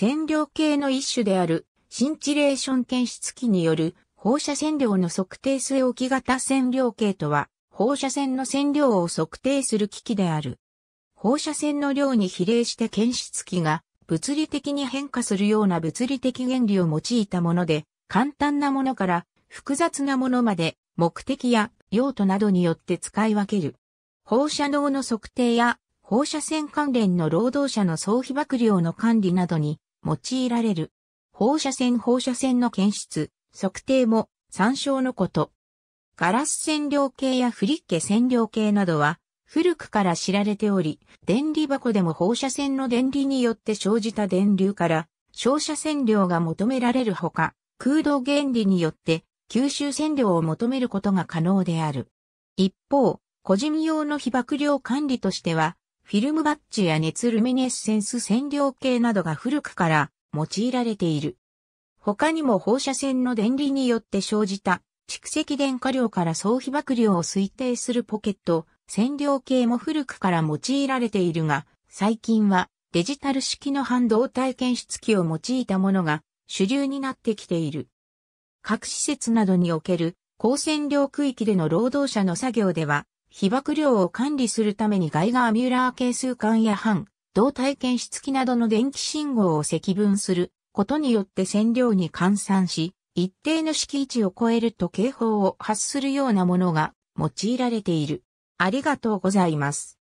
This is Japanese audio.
線量計の一種であるシンチレーション検出器による放射線量の測定据え置き型線量計とは放射線の線量を測定する機器である。放射線の量に比例して検出器が物理的に変化するような物理的原理を用いたもので、簡単なものから複雑なものまで目的や用途などによって使い分ける。放射能の測定や放射線関連の労働者の総被曝量の管理などに用いられる。放射線放射線の検出、測定も参照のこと。ガラス線量計やフリッケ線量計などは古くから知られており、電離箱でも放射線の電離によって生じた電流から照射線量が求められるほか、空洞原理によって吸収線量を求めることが可能である。一方、個人用の被曝量管理としては、フィルムバッジや熱ルミネッセンス線量計などが古くから用いられている。他にも放射線の電離によって生じた蓄積電荷量から総被曝量を推定するポケット、線量計も古くから用いられているが、最近はデジタル式の半導体検出器を用いたものが主流になってきている。各施設などにおける高線量区域での労働者の作業では、被爆量を管理するためにガイガー・ミューラー係数管や半、動体検出器などの電気信号を積分することによって線量に換算し、一定の敷地を超えると警報を発するようなものが用いられている。ありがとうございます。